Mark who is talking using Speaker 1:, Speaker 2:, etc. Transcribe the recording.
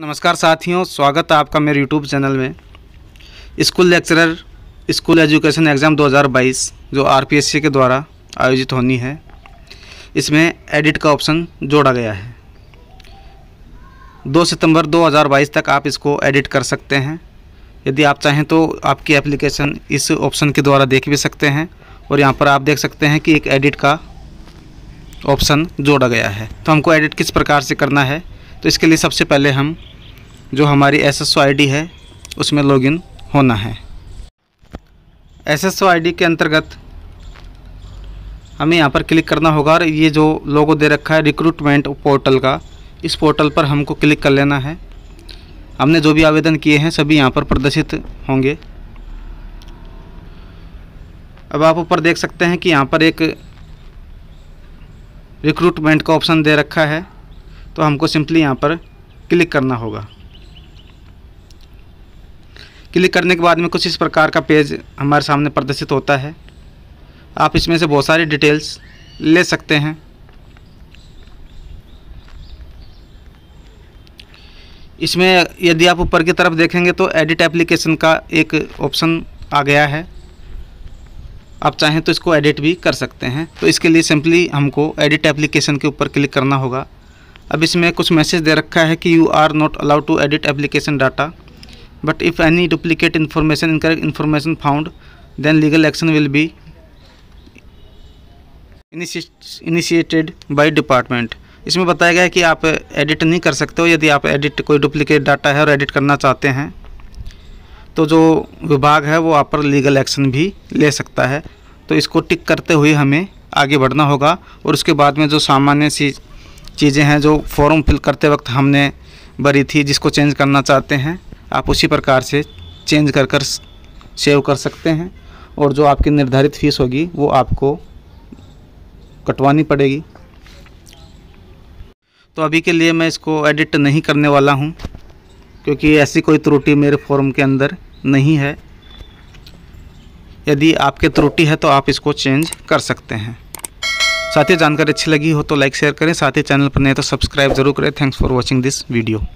Speaker 1: नमस्कार साथियों स्वागत है आपका मेरे यूट्यूब चैनल में school lecturer school education exam 2022 जो आर के द्वारा आयोजित होनी है इसमें एडिट का ऑप्शन जोड़ा गया है 2 सितंबर 2022 तक आप इसको एडिट कर सकते हैं यदि आप चाहें तो आपकी एप्लीकेशन इस ऑप्शन के द्वारा देख भी सकते हैं और यहाँ पर आप देख सकते हैं कि एक एडिट का ऑप्शन जोड़ा गया है तो हमको एडिट किस प्रकार से करना है तो इसके लिए सबसे पहले हम जो हमारी एस एस है उसमें लॉगिन होना है एस एस के अंतर्गत हमें यहाँ पर क्लिक करना होगा और ये जो लोगो दे रखा है रिक्रूटमेंट पोर्टल का इस पोर्टल पर हमको क्लिक कर लेना है हमने जो भी आवेदन किए हैं सभी यहाँ पर प्रदर्शित होंगे अब आप ऊपर देख सकते हैं कि यहाँ पर एक रिक्रूटमेंट का ऑप्शन दे रखा है तो हमको सिंपली यहाँ पर क्लिक करना होगा क्लिक करने के बाद में कुछ इस प्रकार का पेज हमारे सामने प्रदर्शित होता है आप इसमें से बहुत सारी डिटेल्स ले सकते हैं इसमें यदि आप ऊपर की तरफ देखेंगे तो एडिट एप्लीकेशन का एक ऑप्शन आ गया है आप चाहें तो इसको एडिट भी कर सकते हैं तो इसके लिए सिंपली हमको एडिट एप्लीकेशन के ऊपर क्लिक करना होगा अब इसमें कुछ मैसेज दे रखा है कि you are not allowed to edit application data but if any duplicate information incorrect information found then legal action will be initiated by department इसमें बताया गया है कि आप एडिट नहीं कर सकते हो यदि आप एडिट कोई डुप्लीकेट डाटा है और एडिट करना चाहते हैं तो जो विभाग है वो आप पर लीगल एक्शन भी ले सकता है तो इसको टिक करते हुए हमें आगे बढ़ना होगा और उसके बाद में जो सामान्य सी चीज़ें हैं जो फॉर्म फिल करते वक्त हमने भरी थी जिसको चेंज करना चाहते हैं आप उसी प्रकार से चेंज कर कर सेव कर सकते हैं और जो आपकी निर्धारित फ़ीस होगी वो आपको कटवानी पड़ेगी तो अभी के लिए मैं इसको एडिट नहीं करने वाला हूँ क्योंकि ऐसी कोई त्रुटि मेरे फॉर्म के अंदर नहीं है यदि आपके त्रुटि है तो आप इसको चेंज कर सकते हैं साथ ही जानकारी अच्छी लगी हो तो लाइक शेयर करें साथ ही चैनल पर नहीं तो सब्सक्राइब जरूर करें thanks for watching this video